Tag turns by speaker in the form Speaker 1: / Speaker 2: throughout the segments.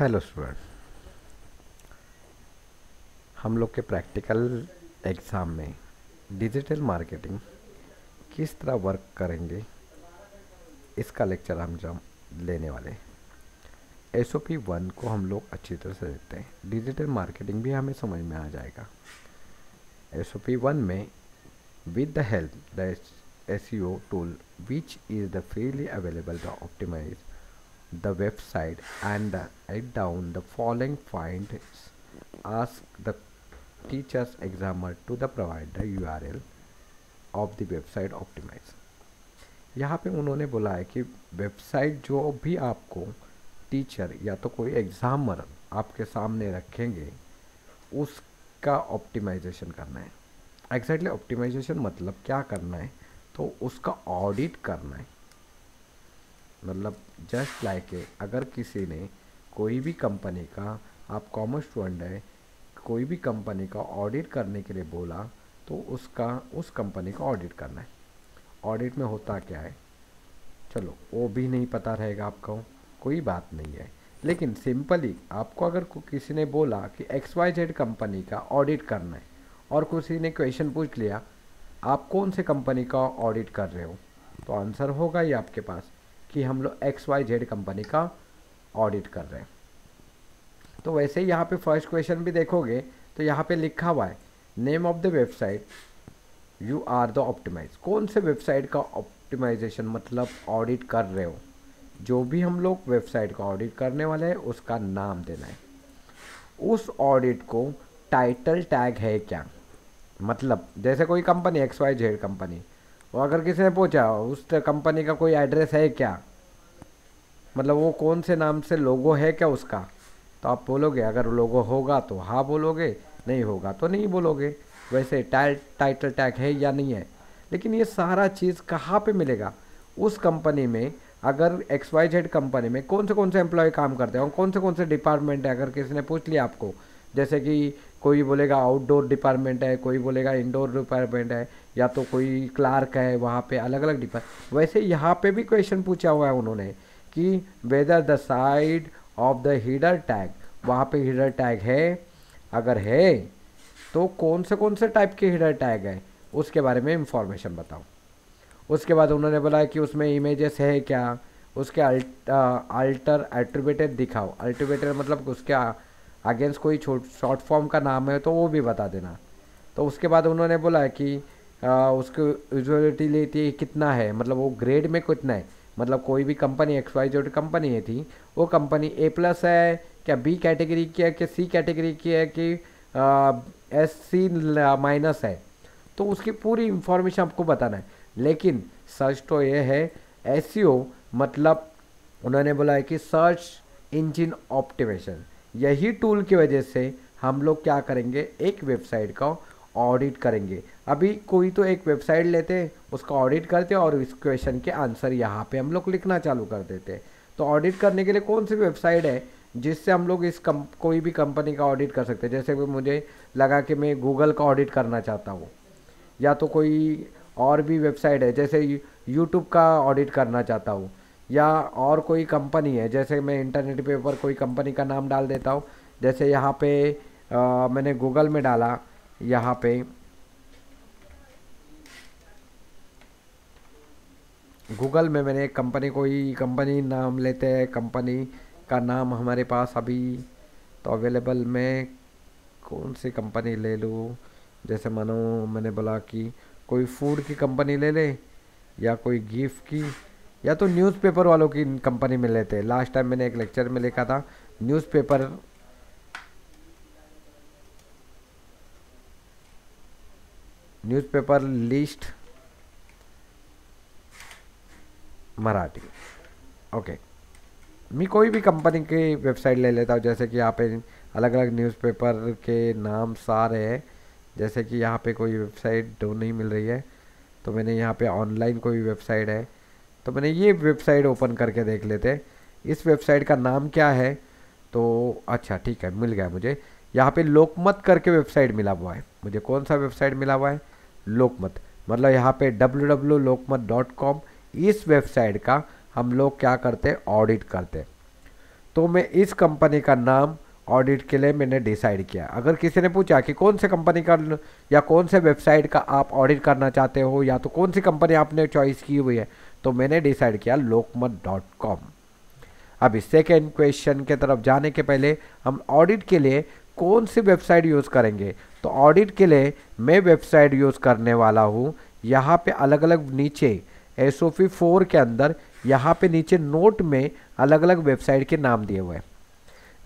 Speaker 1: Hello student हम लोग के प्रैक्टिकल एग्ज़ाम में डिजिटल मार्केटिंग किस तरह वर्क करेंगे इसका लेक्चर हम जब लेने वाले एस ओ पी वन को हम लोग अच्छी तरह से देखते हैं डिजिटल मार्केटिंग भी हमें समझ में आ जाएगा एस ओ पी वन में with the help the S E O tool which is the freely available to optimize the website and write down the following findings. Ask the teacher's examiner to the provide the URL of the website optimize. यहाँ पे उन्होंने बोला है कि website जो भी आपको teacher या तो कोई एग्ज़ामर आपके सामने रखेंगे उसका ऑप्टिमाइजेशन करना है एग्जैक्टली exactly ऑप्टिमाइजेशन मतलब क्या करना है तो उसका ऑडिट करना है मतलब जस्ट लाइक ए अगर किसी ने कोई भी कंपनी का आप कॉमर्स स्टूडेंट है कोई भी कंपनी का ऑडिट करने के लिए बोला तो उसका उस कंपनी का ऑडिट करना है ऑडिट में होता क्या है चलो वो भी नहीं पता रहेगा आपको कोई बात नहीं है लेकिन सिंपली आपको अगर किसी ने बोला कि एक्स वाई जेड कंपनी का ऑडिट करना है और किसी ने क्वेश्चन पूछ लिया आप कौन से कंपनी का ऑडिट कर रहे हो तो आंसर होगा ही आपके पास कि हम लोग एक्स वाई जेड कंपनी का ऑडिट कर रहे हैं तो वैसे ही यहाँ पे फर्स्ट क्वेश्चन भी देखोगे तो यहाँ पे लिखा हुआ है name of the website you are the optimize कौन से वेबसाइट का ऑप्टिमाइजेशन मतलब ऑडिट कर रहे हो जो भी हम लोग वेबसाइट का ऑडिट करने वाले हैं उसका नाम देना है उस ऑडिट को टाइटल टैग है क्या मतलब जैसे कोई company X Y Z company वो अगर किसी ने पूछा उस कंपनी का कोई एड्रेस है क्या मतलब वो कौन से नाम से लोगो है क्या उसका तो आप बोलोगे अगर लोगो होगा तो हाँ बोलोगे नहीं होगा तो नहीं बोलोगे वैसे टाइ टाइटल टैग है या नहीं है लेकिन ये सारा चीज़ कहाँ पे मिलेगा उस कंपनी में अगर एक्स वाई जेड कंपनी में कौन से कौन से एम्प्लॉय काम करते हैं और कौन से कौन से डिपार्टमेंट है अगर किसी ने पूछ लिया आपको जैसे कि कोई बोलेगा आउटडोर डिपार्टमेंट है कोई बोलेगा इंडोर डिपार्टमेंट है या तो कोई क्लार्क है वहाँ पे अलग अलग डिपार्ट वैसे यहाँ पे भी क्वेश्चन पूछा हुआ है उन्होंने कि whether the side of the header tag वहाँ पे हीडर टैग है अगर है तो कौन से कौन से टाइप के हीडर टैग है उसके बारे में इंफॉर्मेशन बताओ उसके बाद उन्होंने बोला कि उसमें इमेजेस है क्या उसके अल्टर एट्रीबेटेड दिखाओ अल्ट्रीब्यूटेड मतलब उसके अगेंस्ट कोई छोट शॉर्ट फॉर्म का नाम है तो वो भी बता देना तो उसके बाद उन्होंने बोला कि आ, उसकी यूजलिटी लेती कितना है मतलब वो ग्रेड में कितना है मतलब कोई भी कंपनी एक्स वाई जो कंपनी है थी वो कंपनी ए प्लस है क्या बी कैटेगरी की है कि सी कैटेगरी की है कि एस सी माइनस है तो उसकी पूरी इंफॉर्मेशन आपको बताना है लेकिन सर्च तो ये है एस e मतलब उन्होंने बोला है कि सर्च इंजिन ऑप्टिमेशन यही टूल की वजह से हम लोग क्या करेंगे एक वेबसाइट का ऑडिट करेंगे अभी कोई तो एक वेबसाइट लेते हैं उसका ऑडिट करते और इस क्वेश्चन के आंसर यहाँ पे हम लोग लिखना चालू कर देते हैं तो ऑडिट करने के लिए कौन सी वेबसाइट है जिससे हम लोग इस कम कोई भी कंपनी का ऑडिट कर सकते हैं जैसे कि मुझे लगा कि मैं गूगल का ऑडिट करना चाहता हूँ या तो कोई और भी वेबसाइट है जैसे यूट्यूब का ऑडिट करना चाहता हूँ या और कोई कंपनी है जैसे मैं इंटरनेट पे ऊपर कोई कंपनी का नाम डाल देता हूँ जैसे यहाँ पे आ, मैंने गूगल में डाला यहाँ पे गूगल में मैंने कंपनी कोई कंपनी नाम लेते हैं कंपनी का नाम हमारे पास अभी तो अवेलेबल मैं कौन सी कंपनी ले लूँ जैसे मानो मैंने बोला कि कोई फूड की कंपनी ले ले या कोई गिफ्ट की या तो न्यूज़पेपर वालों की कंपनी में लेते हैं लास्ट टाइम मैंने एक लेक्चर में लिखा था newspaper newspaper list Marathi okay मैं कोई भी कंपनी की वेबसाइट ले लेता हूँ जैसे कि यहाँ पे अलग अलग न्यूज़पेपर के नाम सारे हैं जैसे कि यहाँ पे कोई वेबसाइट दो नहीं मिल रही है तो मैंने यहाँ पे ऑनलाइन कोई वेबसाइट है तो मैंने ये वेबसाइट ओपन करके देख लेते हैं इस वेबसाइट का नाम क्या है तो अच्छा ठीक है मिल गया मुझे यहाँ पे लोकमत करके वेबसाइट मिला हुआ है मुझे कौन सा वेबसाइट मिला हुआ है लोकमत मतलब यहाँ पे डब्ल्यू इस वेबसाइट का हम लोग क्या करते हैं ऑडिट करते तो मैं इस कंपनी का नाम ऑडिट के लिए मैंने डिसाइड किया अगर किसी ने पूछा कि कौन से कंपनी का या कौन से वेबसाइट का आप ऑडिट करना चाहते हो या तो कौन सी कंपनी आपने चॉइस की हुई है तो मैंने डिसाइड किया लोकमत डॉट कॉम अब सेकेंड क्वेश्चन के तरफ जाने के पहले हम ऑडिट के लिए कौन सी वेबसाइट यूज़ करेंगे तो ऑडिट के लिए मैं वेबसाइट यूज़ करने वाला हूँ यहाँ पे अलग अलग नीचे एस ओ पी फोर के अंदर यहाँ पे नीचे नोट में अलग अलग वेबसाइट के नाम दिए हुए हैं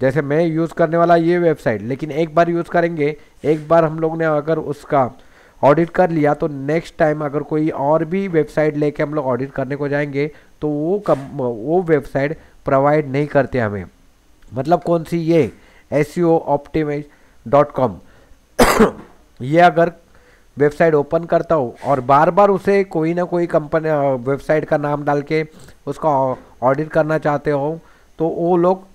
Speaker 1: जैसे मैं यूज़ करने वाला ये वेबसाइट लेकिन एक बार यूज़ करेंगे एक बार हम लोग ने अगर उसका ऑडिट कर लिया तो नेक्स्ट टाइम अगर कोई और भी वेबसाइट लेके हम लोग ऑडिट करने को जाएंगे तो वो कम वो वेबसाइट प्रोवाइड नहीं करते हमें मतलब कौन सी ये एस डॉट कॉम ये अगर वेबसाइट ओपन करता हूँ और बार बार उसे कोई ना कोई कंपनी वेबसाइट का नाम डाल के उसका ऑडिट करना चाहते हो तो वो लोग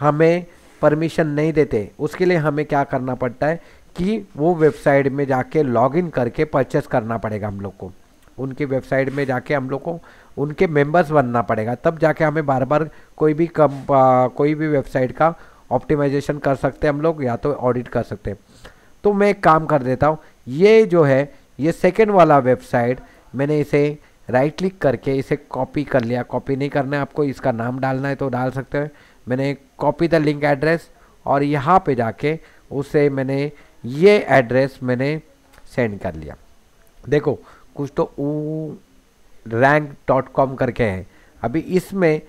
Speaker 1: हमें परमिशन नहीं देते उसके लिए हमें क्या करना पड़ता है कि वो वेबसाइट में जाके लॉगिन करके परचेस करना पड़ेगा हम लोग को उनके वेबसाइट में जाके हम लोग को उनके मेंबर्स बनना पड़ेगा तब जाके हमें बार बार कोई भी कम आ, कोई भी वेबसाइट का ऑप्टिमाइजेशन कर सकते हैं हम लोग या तो ऑडिट कर सकते हैं तो मैं एक काम कर देता हूँ ये जो है ये सेकेंड वाला वेबसाइट मैंने इसे राइट क्लिक करके इसे कॉपी कर लिया कॉपी नहीं करना है आपको इसका नाम डालना है तो डाल सकते हैं मैंने कॉपी द लिंक एड्रेस और यहाँ पे जाके उसे मैंने ये एड्रेस मैंने सेंड कर लिया देखो कुछ तो ऊ रैंक डॉट कॉम करके हैं अभी इसमें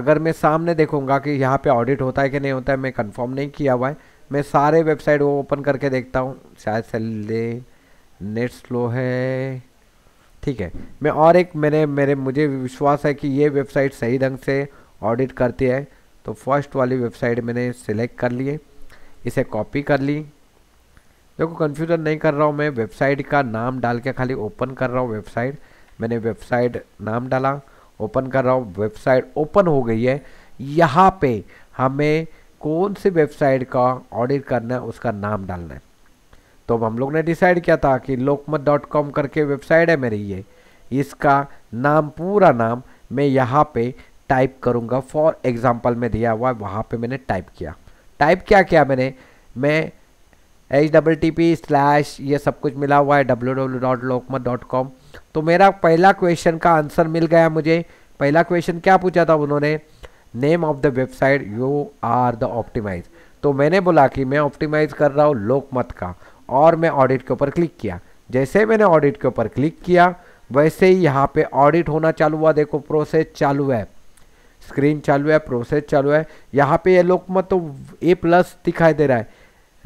Speaker 1: अगर मैं सामने देखूंगा कि यहाँ पे ऑडिट होता है कि नहीं होता है मैं कंफर्म नहीं किया हुआ है मैं सारे वेबसाइट वो ओपन करके देखता हूँ शायद सैले नेट स्लो है ठीक है मैं और एक मैंने मेरे मुझे विश्वास है कि ये वेबसाइट सही ढंग से ऑडिट करती है तो फर्स्ट वाली वेबसाइट मैंने सेलेक्ट कर लिए इसे कॉपी कर ली देखो कन्फ्यूज़न नहीं कर रहा हूँ मैं वेबसाइट का नाम डाल के खाली ओपन कर रहा हूँ वेबसाइट मैंने वेबसाइट नाम डाला ओपन कर रहा हूँ वेबसाइट ओपन हो गई है यहाँ पे हमें कौन सी वेबसाइट का ऑडिट करना है उसका नाम डालना है तो हम लोग ने डिसाइड किया था कि लोकमत डॉट कॉम करके वेबसाइट है मेरी ये इसका नाम पूरा नाम मैं यहाँ पे टाइप करूँगा फॉर एग्जाम्पल में दिया हुआ है वहाँ पे मैंने टाइप किया टाइप क्या किया मैंने मैं H W T P slash ये सब कुछ मिला हुआ है W W dot Lokmat dot com तो मेरा पहला क्वेश्चन का आंसर मिल गया मुझे पहला क्वेश्चन क्या पूछा था उन्होंने name of the website you are the optimize तो मैंने बोला कि मैं ऑप्टिमाइज कर रहा हूँ लोकमत का और मैं ऑडिट के ऊपर क्लिक किया जैसे मैंने ऑडिट के ऊपर क्लिक किया वैसे ही यहाँ पे ऑडिट होना चालू हुआ देखो प्रोसेस चालू है स्क्रीन चालू है प्रोसेस चालू है यहाँ पे ये लोग मत तो ए प्लस दिखाई दे रहा है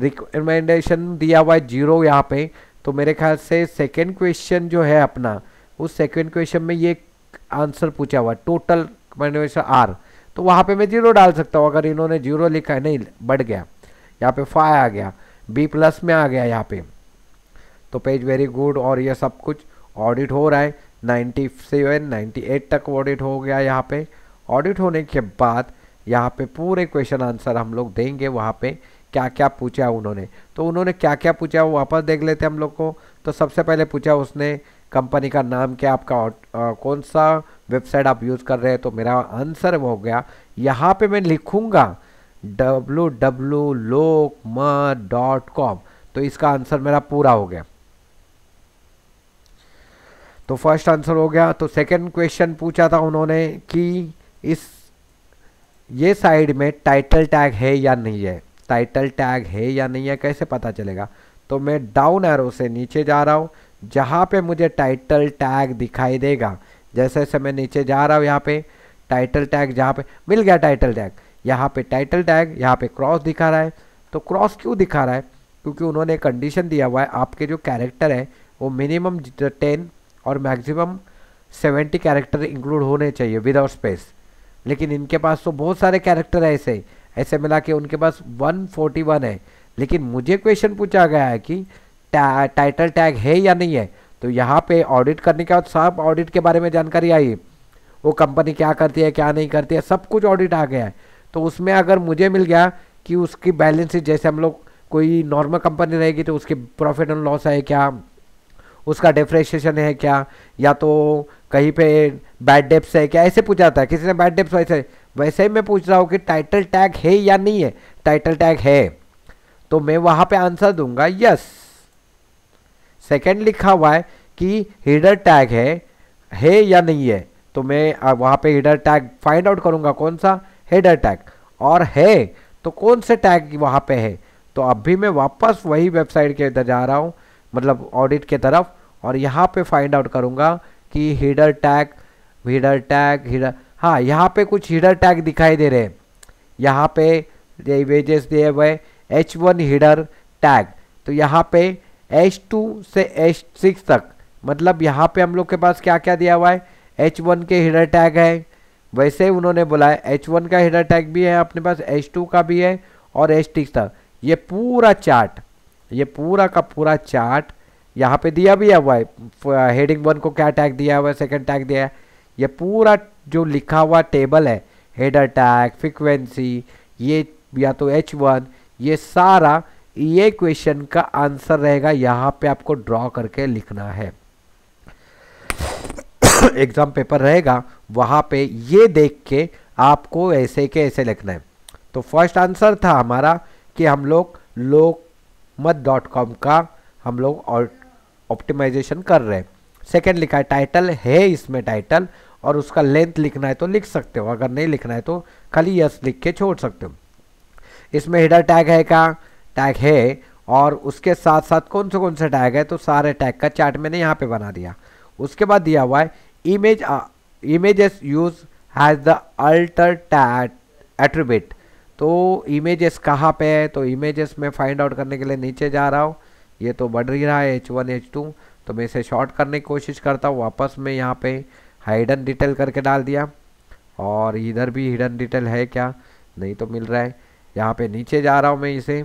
Speaker 1: रिकमेंडेशन दिया हुआ है जीरो यहाँ पे तो मेरे ख्याल से सेकेंड क्वेश्चन जो है अपना उस सेकेंड क्वेश्चन में ये आंसर पूछा हुआ टोटल मैनुएशन आर तो वहाँ पे मैं जीरो डाल सकता हूँ अगर इन्होंने जीरो लिखा है नहीं बढ़ गया यहाँ पे फाइ आ गया बी प्लस में आ गया यहाँ पे तो पेज वेरी गुड और ये सब कुछ ऑडिट हो रहा है नाइन्टी सेवन नाइन्टी एट तक ऑडिट हो गया यहाँ पे ऑडिट होने के बाद यहाँ पे पूरे क्वेश्चन आंसर हम लोग देंगे वहाँ पर क्या क्या पूछा उन्होंने तो उन्होंने क्या क्या पूछा वो वापस देख लेते हम लोग को तो सबसे पहले पूछा उसने कंपनी का नाम क्या आपका आ, कौन सा वेबसाइट आप यूज़ कर रहे हैं तो मेरा आंसर हो गया यहाँ पे मैं लिखूँगा डब्लू डब्लू डॉट कॉम तो इसका आंसर मेरा पूरा हो गया तो फर्स्ट आंसर हो गया तो सेकंड क्वेश्चन पूछा था उन्होंने कि इस ये साइड में टाइटल टैग है या नहीं है टाइटल टैग है या नहीं है कैसे पता चलेगा तो मैं डाउन एरो से नीचे जा रहा हूँ जहाँ पे मुझे टाइटल टैग दिखाई देगा जैसे जैसे मैं नीचे जा रहा हूँ यहाँ पे टाइटल टैग जहाँ पे मिल गया टाइटल टैग यहाँ पे टाइटल टैग यहाँ पे क्रॉस दिखा रहा है तो क्रॉस क्यों दिखा रहा है क्योंकि उन्होंने कंडीशन दिया हुआ है आपके जो कैरेक्टर है वो मिनिमम टेन और मैक्सिमम सेवेंटी कैरेक्टर इंक्लूड होने चाहिए विदाउट स्पेस लेकिन इनके पास तो बहुत सारे कैरेक्टर ऐसे ऐसे मिला के उनके पास 141 है लेकिन मुझे क्वेश्चन पूछा गया है कि टा, टाइटल टैग है या नहीं है तो यहाँ पे ऑडिट करने के बाद सब ऑडिट के बारे में जानकारी आई वो कंपनी क्या करती है क्या नहीं करती है सब कुछ ऑडिट आ गया है तो उसमें अगर मुझे मिल गया कि उसकी बैलेंस जैसे हम लोग कोई नॉर्मल कंपनी रहेगी तो उसके प्रॉफिट एंड लॉस है क्या उसका डिफ्रेशिएशन है क्या या तो कहीं पे बैड डेप्स है क्या ऐसे पूछा जाता है किसी ने बैड डेप्स वैसे वैसे ही मैं पूछ रहा हूँ कि टाइटल टैग है या नहीं है टाइटल टैग है तो मैं वहाँ पे आंसर दूंगा यस सेकंड लिखा हुआ है कि हीडर टैग है है या नहीं है तो मैं वहाँ पे हीडर टैग फाइंड आउट करूँगा कौन सा हेडर टैग और है तो कौन से टैग वहाँ पे है तो अब भी मैं वापस वही वेबसाइट के इधर जा रहा हूँ मतलब ऑडिट के तरफ और यहाँ पे फाइंड आउट करूँगा कि header tag header tag header हाँ यहाँ पे कुछ हीडर टैग दिखाई दे रहे हैं यहाँ पे ये वेजेस दिए हुए एच वन हीडर टैग तो यहाँ पे एच टू से एच सिक्स तक मतलब यहाँ पे हम लोग के पास क्या क्या दिया हुआ है एच वन के हीडर टैग है वैसे उन्होंने बोला है एच वन का हीडर टैग भी है अपने पास एच टू का भी है और एच सिक्स तक ये पूरा चार्ट ये पूरा का पूरा चार्ट यहाँ पे दिया भी हुआ है हेडिंग वन को क्या टैग दिया हुआ है सेकेंड टैग दिया है ये पूरा जो लिखा हुआ टेबल है हेडर टैग फ्रिक्वेंसी ये या तो एच वन ये सारा ये क्वेश्चन का आंसर रहेगा यहाँ पे आपको ड्रॉ करके लिखना है एग्ज़ाम पेपर रहेगा वहाँ पे ये देख के आपको ऐसे के ऐसे लिखना है तो फर्स्ट आंसर था हमारा कि हम लोग लोकमत डॉट कॉम का हम लोग ऑप्टिमाइजेशन कर रहे हैं सेकेंड लिखा है टाइटल है इसमें टाइटल और उसका लेंथ लिखना है तो लिख सकते हो अगर नहीं लिखना है तो खाली यस लिख के छोड़ सकते हो इसमें हिडर टैग है क्या टैग है और उसके साथ साथ कौन से कौन से टैग है तो सारे टैग का चार्ट मैंने यहाँ पे बना दिया उसके बाद दिया हुआ है image images use has the alter tag attribute तो इमेजेस कहाँ पे है तो इमेजेस में फाइंड आउट करने के लिए नीचे जा रहा हूँ ये तो बढ़ ही रहा है एच वन एच टू तो मैं इसे शॉर्ट करने की कोशिश करता हूँ वापस मैं यहाँ पे हिडन डिटेल करके डाल दिया और इधर भी हिडन डिटेल है क्या नहीं तो मिल रहा है यहाँ पे नीचे जा रहा हूँ मैं इसे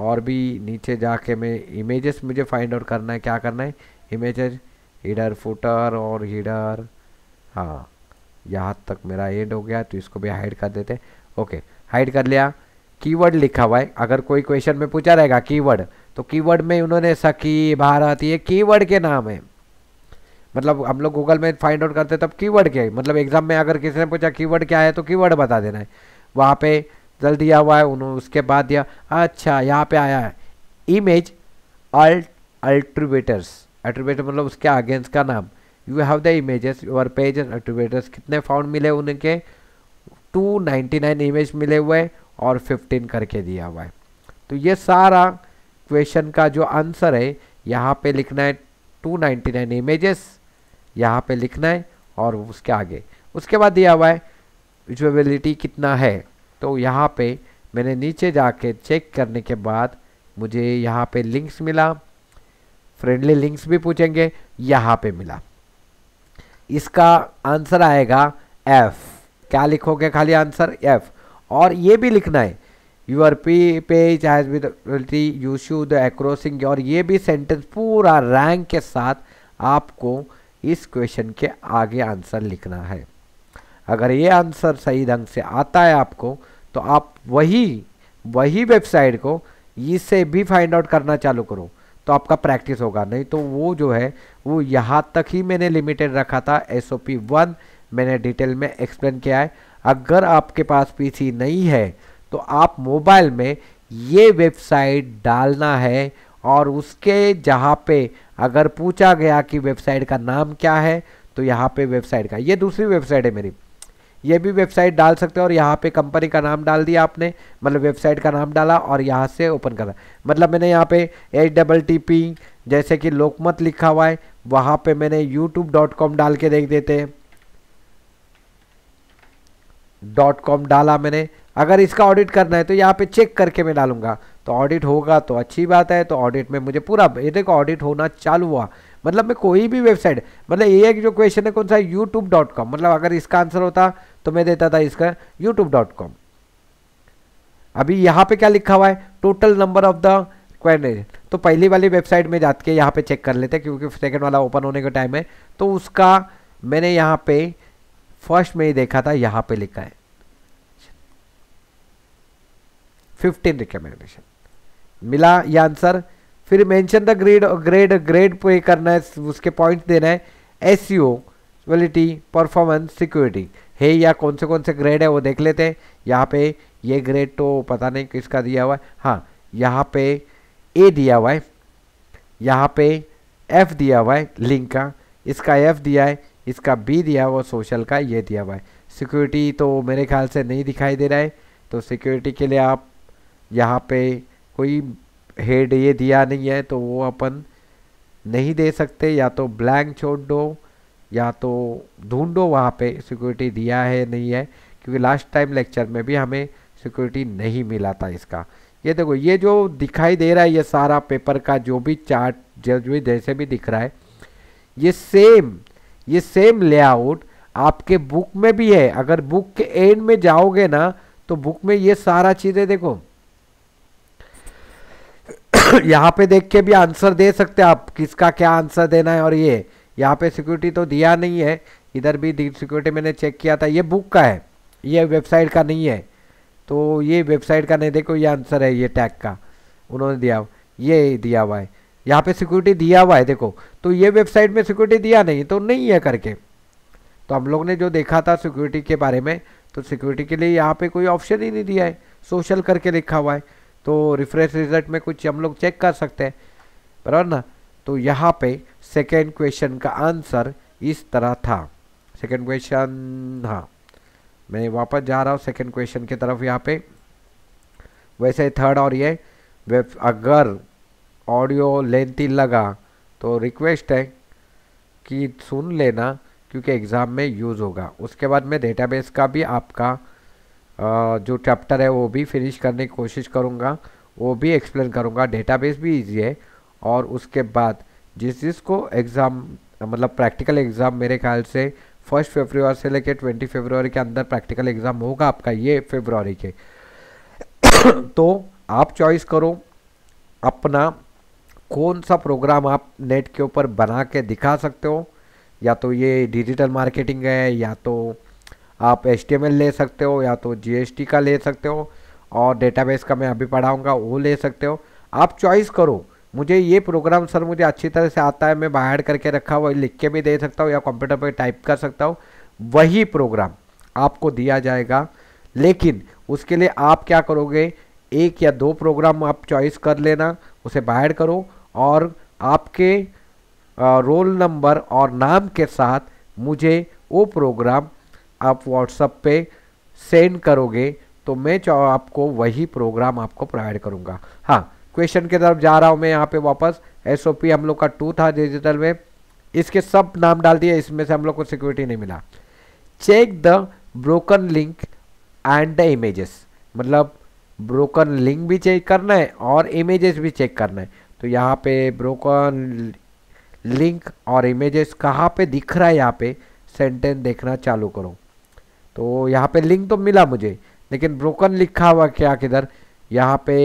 Speaker 1: और भी नीचे जाके मैं इमेजेस मुझे फाइंड आउट करना है क्या करना है इमेजेस हिडर फुटर और हिडर हाँ यहाँ तक मेरा एंड हो गया तो इसको भी हाइड कर देते ओके हाइड कर लिया कीवर्ड लिखा हुआ है अगर कोई क्वेश्चन में पूछा रहेगा कीवर्ड तो कीवर्ड में उन्होंने सकी भारत ये कीवर्ड के नाम है मतलब हम लोग गूगल में फाइंड आउट करते तब कीवर्ड क्या है मतलब एग्जाम में अगर किसी ने पूछा कीवर्ड क्या है तो कीवर्ड बता देना है वहाँ पे जल दिया हुआ है उन्होंने उसके बाद दिया अच्छा यहाँ पे आया है इमेज अल्ट अल्ट्रीवेटर्स अल्ट्रीवेटर मतलब उसके अगेंस्ट का नाम you have the images your page and अल्ट्रीवेटर्स कितने फाउंड मिले उनके टू इमेज मिले हुए और फिफ्टीन करके दिया हुआ है तो ये सारा क्वेश्चन का जो आंसर है यहाँ पे लिखना है 299 इमेजेस यहाँ पे लिखना है और उसके आगे उसके बाद दिया हुआ है यूजबिलिटी कितना है तो यहाँ पे मैंने नीचे जाके चेक करने के बाद मुझे यहाँ पे लिंक्स मिला फ्रेंडली लिंक्स भी पूछेंगे यहाँ पे मिला इसका आंसर आएगा एफ क्या लिखोगे खाली आंसर एफ और ये भी लिखना है यूर पी पेज हैज यू शू द एक्रोसिंग और ये भी सेंटेंस पूरा रैंक के साथ आपको इस क्वेश्चन के आगे आंसर लिखना है अगर ये आंसर सही ढंग से आता है आपको तो आप वही वही वेबसाइट को इसे भी फाइंड आउट करना चालू करो तो आपका प्रैक्टिस होगा नहीं तो वो जो है वो यहाँ तक ही मैंने लिमिटेड रखा था एस ओ पी वन मैंने डिटेल में एक्सप्लेन किया है अगर आपके पास पीसी नहीं है तो आप मोबाइल में ये वेबसाइट डालना है और उसके जहाँ पे अगर पूछा गया कि वेबसाइट का नाम क्या है तो यहाँ पे वेबसाइट का ये दूसरी वेबसाइट है मेरी ये भी वेबसाइट डाल सकते हो और यहाँ पे कंपनी का नाम डाल दिया आपने मतलब वेबसाइट का नाम डाला और यहाँ से ओपन करा मतलब मैंने यहाँ पे एच डबल टी पी जैसे कि लोकमत लिखा हुआ है वहाँ पे मैंने यूट्यूब डॉट कॉम डाल के देख देते हैं डॉट कॉम डाला मैंने अगर इसका ऑडिट करना है तो यहाँ पे चेक करके मैं डालूंगा तो ऑडिट होगा तो अच्छी बात है तो ऑडिट में मुझे पूरा ये देखो ऑडिट होना चालू हुआ मतलब मैं कोई भी वेबसाइट मतलब ये एक जो क्वेश्चन है कौन सा यूट्यूब डॉट कॉम मतलब अगर इसका आंसर होता तो मैं देता था इसका यूट्यूब डॉट कॉम अभी यहाँ पे क्या लिखा हुआ है total number of the query तो पहली वाली वेबसाइट में जाके यहाँ पे चेक कर लेते हैं क्योंकि सेकंड वाला ओपन होने का टाइम है तो उसका मैंने यहाँ पे फर्स्ट में ही देखा था यहाँ पे लिखा है फिफ्टीन रिकमेंडेशन मिला ये आंसर फिर mention the grade grade grade पे करना है उसके पॉइंट देना है एस क्वालिटी परफॉर्मेंस सिक्योरिटी है या कौन से कौन से ग्रेड है वो देख लेते हैं यहाँ पे ये ग्रेड तो पता नहीं किसका दिया हुआ है हाँ यहाँ पे ए दिया हुआ है यहाँ पे एफ दिया हुआ है लिंक का इसका एफ दिया है इसका बी दिया हुआ सोशल का ये दिया हुआ है सिक्योरिटी तो मेरे ख्याल से नहीं दिखाई दे रहा है तो सिक्योरिटी के लिए आप यहाँ पे कोई हेड ये दिया नहीं है तो वो अपन नहीं दे सकते या तो ब्लैंक छोड़ दो या तो ढूंढो वहाँ पे सिक्योरिटी दिया है नहीं है क्योंकि लास्ट टाइम लेक्चर में भी हमें सिक्योरिटी नहीं मिला था इसका ये देखो ये जो दिखाई दे रहा है ये सारा पेपर का जो भी चार्ट जो भी जैसे भी दिख रहा है ये सेम ये सेम लेआउट आपके बुक में भी है अगर बुक के एंड में जाओगे ना तो बुक में ये सारा चीज़ें देखो यहाँ पे देख के भी आंसर दे सकते हैं आप किसका क्या आंसर देना है और ये यहाँ पे सिक्योरिटी तो दिया नहीं है इधर भी सिक्योरिटी मैंने चेक किया था ये बुक का है ये वेबसाइट का नहीं है तो ये वेबसाइट का नहीं देखो ये आंसर है ये टैग का उन्होंने दिया ये दिया हुआ है यहाँ पे सिक्योरिटी दिया हुआ है देखो तो ये वेबसाइट में सिक्योरिटी दिया नहीं तो नहीं है करके तो हम लोग ने जो देखा था सिक्योरिटी के बारे में तो सिक्योरिटी के लिए यहाँ पे कोई ऑप्शन ही नहीं दिया है सोशल करके लिखा हुआ है तो रिफ्रेश रिजल्ट में कुछ हम लोग चेक कर सकते हैं बराबर ना तो यहाँ पे सेकेंड क्वेश्चन का आंसर इस तरह था सेकेंड क्वेश्चन हाँ मैं वापस जा रहा हूँ सेकेंड क्वेश्चन की तरफ यहाँ पे वैसे थर्ड और ये वेब अगर ऑडियो लेंथी लगा तो रिक्वेस्ट है कि सुन लेना क्योंकि एग्ज़ाम में यूज़ होगा उसके बाद में डेटाबेस का भी आपका जो चैप्टर है वो भी फिनिश करने की कोशिश करूँगा वो भी एक्सप्लेन करूँगा डेटाबेस भी ईजी है और उसके बाद जिस जिसको एग्ज़ाम मतलब प्रैक्टिकल एग्ज़ाम मेरे ख्याल से फर्स्ट फेब्रुआरी से लेकर ट्वेंटी फेब्रुआरी के अंदर प्रैक्टिकल एग्ज़ाम होगा आपका ये फेब्रुआरी के तो आप चॉइस करो अपना कौन सा प्रोग्राम आप नेट के ऊपर बना के दिखा सकते हो या तो ये डिजिटल मार्केटिंग है या तो आप एच ले सकते हो या तो जी का ले सकते हो और डेटाबेस का मैं अभी पढ़ाऊँगा वो ले सकते हो आप चॉइस करो मुझे ये प्रोग्राम सर मुझे अच्छी तरह से आता है मैं बाहर करके रखा हुआ लिख के भी दे सकता हूँ या कंप्यूटर पर टाइप कर सकता हूँ वही प्रोग्राम आपको दिया जाएगा लेकिन उसके लिए आप क्या करोगे एक या दो प्रोग्राम आप चॉइस कर लेना उसे बाहर करो और आपके रोल नंबर और नाम के साथ मुझे वो प्रोग्राम आप व्हाट्सअप पे सेंड करोगे तो मैं आपको वही प्रोग्राम आपको प्रोवाइड करूंगा हाँ क्वेश्चन की तरफ जा रहा हूँ मैं यहाँ पे वापस एस हम लोग का टू था डिजिटल में इसके सब नाम डाल दिए इसमें से हम लोग को सिक्योरिटी नहीं मिला check the broken link and the images मतलब ब्रोकन लिंक भी चेक करना है और इमेजेस भी चेक करना है तो यहाँ पे ब्रोकन लिंक और इमेजेस कहाँ पे दिख रहा है यहाँ पे सेंटेंस देखना चालू करो तो यहाँ पे लिंक तो मिला मुझे लेकिन ब्रोकन लिखा हुआ क्या किधर यहाँ पे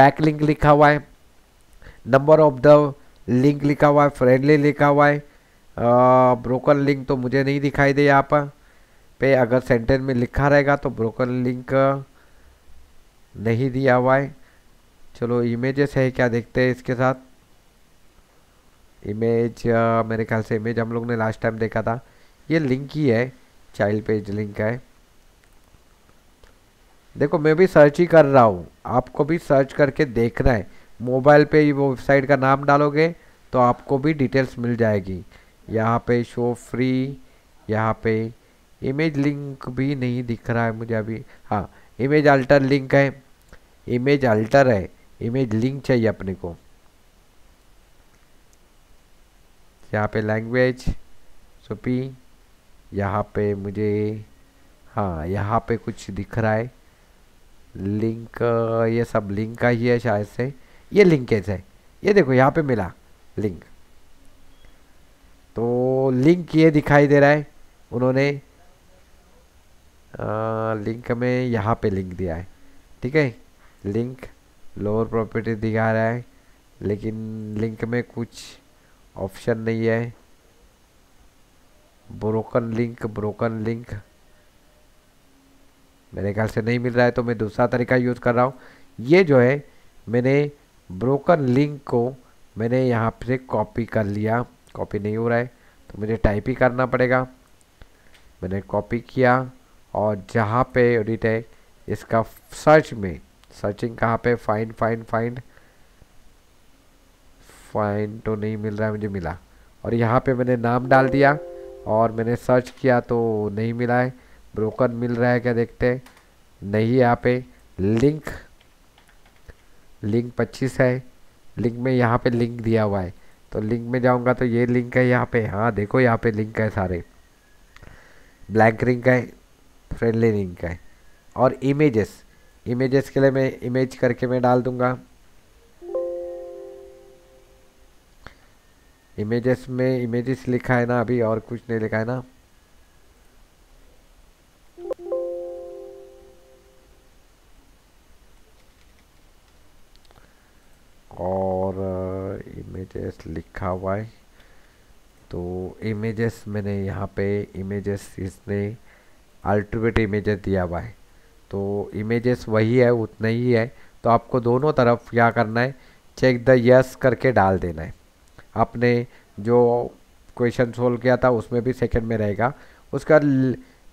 Speaker 1: बैक लिंक लिखा हुआ है नंबर ऑफ द लिंक लिखा हुआ है फ्रेंडली लिखा हुआ है ब्रोकन लिंक तो मुझे नहीं दिखाई दे यहाँ पर पे अगर सेंटेंस में लिखा रहेगा तो ब्रोकन लिंक नहीं दिया हुआ है चलो इमेजेस है क्या देखते हैं इसके साथ इमेज मेरे ख्याल से इमेज हम लोग ने लास्ट टाइम देखा था ये लिंक ही है चाइल्ड पेज लिंक है देखो मैं भी सर्च ही कर रहा हूँ आपको भी सर्च करके देखना है मोबाइल पे ये वेबसाइट का नाम डालोगे तो आपको भी डिटेल्स मिल जाएगी यहाँ पे शो फ्री यहाँ पे इमेज लिंक भी नहीं दिख रहा है मुझे अभी हाँ इमेज अल्टर लिंक है इमेज अल्टर है इमेज लिंक चाहिए अपने को यहाँ पे लैंग्वेज सुपी यहाँ पे मुझे हाँ यहाँ पे कुछ दिख रहा है लिंक ये सब लिंक का ही है शायद से ये लिंकेज है ये देखो यहाँ पे मिला लिंक तो लिंक ये दिखाई दे रहा है उन्होंने आ, लिंक में यहाँ पे लिंक दिया है ठीक है लिंक लोअर प्रॉपर्टी दिखा रहा है लेकिन लिंक में कुछ ऑप्शन नहीं है ब्रोकन लिंक ब्रोकन लिंक मेरे ख्याल से नहीं मिल रहा है तो मैं दूसरा तरीका यूज़ कर रहा हूँ ये जो है मैंने ब्रोकन लिंक को मैंने यहाँ से कॉपी कर लिया कॉपी नहीं हो रहा है तो मुझे टाइप ही करना पड़ेगा मैंने कॉपी किया और जहाँ पे एडिट है इसका सर्च में सर्चिंग कहाँ पे फाइंड फाइंड फाइंड फाइंड तो नहीं मिल रहा है मुझे मिला और यहाँ पे मैंने नाम डाल दिया और मैंने सर्च किया तो नहीं मिला है ब्रोकर मिल रहा है क्या देखते हैं नहीं यहाँ पे लिंक लिंक 25 है लिंक में यहाँ पे लिंक दिया हुआ है तो लिंक में जाऊँगा तो ये लिंक है यहाँ पे हाँ देखो यहाँ पे लिंक है सारे ब्लैक लिंक है फ्रेंडली लिंक है और इमेजेस इमेजेस के लिए मैं इमेज करके मैं डाल दूँगा इमेजेस में इमेजेस लिखा है ना अभी और कुछ नहीं लिखा है ना और इमेजेस uh, लिखा हुआ है तो इमेजेस मैंने यहाँ पे इमेजेस इसने अल्टरनेट इमेजेस दिया हुआ है तो इमेजेस वही है उतना ही है तो आपको दोनों तरफ क्या करना है चेक द यस करके डाल देना है आपने जो क्वेश्चन सोल्व किया था उसमें भी सेकंड में रहेगा उसका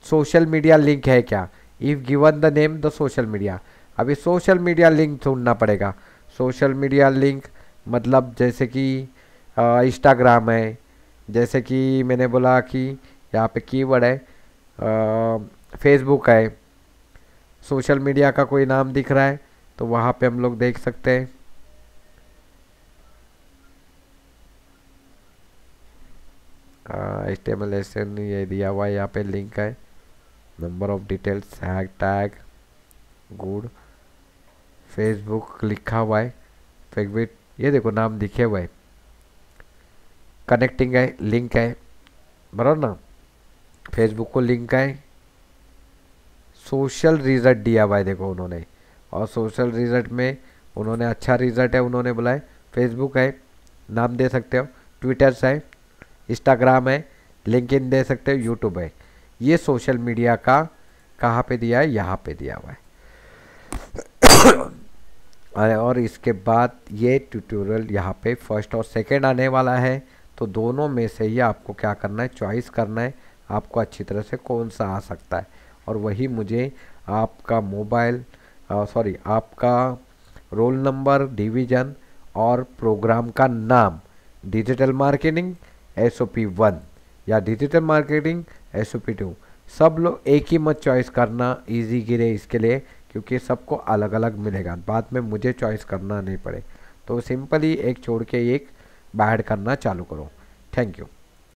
Speaker 1: सोशल मीडिया लिंक है क्या if given the name the social media अभी सोशल मीडिया लिंक ढूंढना पड़ेगा सोशल मीडिया लिंक मतलब जैसे कि इंस्टाग्राम है जैसे कि मैंने बोला कि यहाँ पे कीवर्ड है फेसबुक है सोशल मीडिया का कोई नाम दिख रहा है तो वहाँ पे हम लोग देख सकते हैं एस्टेबलेशन ये दिया हुआ है यहाँ पे लिंक है नंबर ऑफ डिटेल्स हैग टैग गुड फेसबुक लिखा हुआ है फेकबिट ये देखो नाम लिखे हुआ है कनेक्टिंग है लिंक है बराबर ना फेसबुक को लिंक है सोशल रिजल्ट दिया हुआ है देखो उन्होंने और सोशल रिजल्ट में उन्होंने अच्छा रिजल्ट है उन्होंने बोला है फेसबुक है नाम दे सकते हो ट्विटर्स है इंस्टाग्राम है लिंकिन दे सकते हो यूट्यूब है ये सोशल मीडिया का कहाँ पे दिया है यहाँ पे दिया हुआ है और इसके बाद ये ट्यूटोरियल यहाँ पे फर्स्ट और सेकेंड आने वाला है तो दोनों में से ही आपको क्या करना है चॉइस करना है आपको अच्छी तरह से कौन सा आ सकता है और वही मुझे आपका मोबाइल सॉरी आपका रोल नंबर डिवीज़न और प्रोग्राम का नाम digital marketing S O P one या digital marketing S O P two सब लोग एक ही मत चॉइस करना इजी गिरे इसके लिए क्योंकि सबको अलग अलग मिलेगा बाद में मुझे चॉइस करना नहीं पड़े तो सिंपली एक छोड़ के एक बैड करना चालू करो थैंक यू